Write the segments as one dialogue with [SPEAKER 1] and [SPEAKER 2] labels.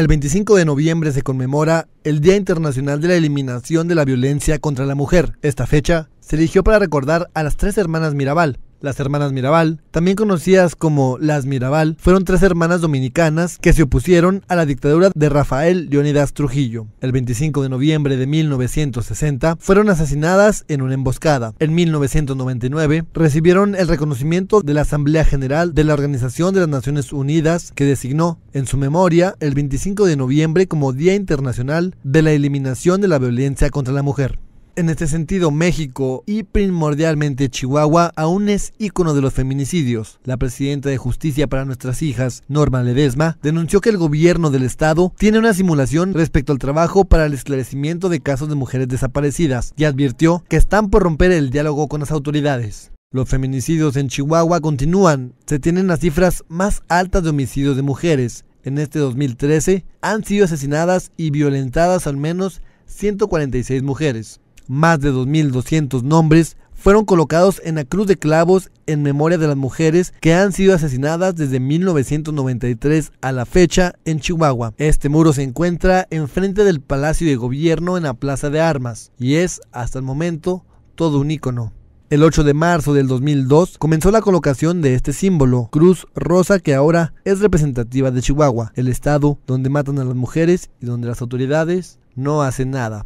[SPEAKER 1] El 25 de noviembre se conmemora el Día Internacional de la Eliminación de la Violencia contra la Mujer. Esta fecha se eligió para recordar a las tres hermanas Mirabal, las hermanas Mirabal, también conocidas como las Mirabal, fueron tres hermanas dominicanas que se opusieron a la dictadura de Rafael Leonidas Trujillo. El 25 de noviembre de 1960 fueron asesinadas en una emboscada. En 1999 recibieron el reconocimiento de la Asamblea General de la Organización de las Naciones Unidas que designó en su memoria el 25 de noviembre como Día Internacional de la Eliminación de la Violencia contra la Mujer. En este sentido, México y primordialmente Chihuahua aún es ícono de los feminicidios. La presidenta de Justicia para nuestras hijas, Norma Ledesma, denunció que el gobierno del estado tiene una simulación respecto al trabajo para el esclarecimiento de casos de mujeres desaparecidas y advirtió que están por romper el diálogo con las autoridades. Los feminicidios en Chihuahua continúan. Se tienen las cifras más altas de homicidios de mujeres. En este 2013 han sido asesinadas y violentadas al menos 146 mujeres. Más de 2.200 nombres fueron colocados en la cruz de clavos en memoria de las mujeres que han sido asesinadas desde 1993 a la fecha en Chihuahua. Este muro se encuentra enfrente del Palacio de Gobierno en la Plaza de Armas y es, hasta el momento, todo un ícono. El 8 de marzo del 2002 comenzó la colocación de este símbolo, Cruz Rosa, que ahora es representativa de Chihuahua, el estado donde matan a las mujeres y donde las autoridades no hacen nada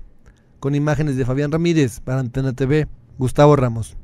[SPEAKER 1] con imágenes de Fabián Ramírez para Antena TV, Gustavo Ramos.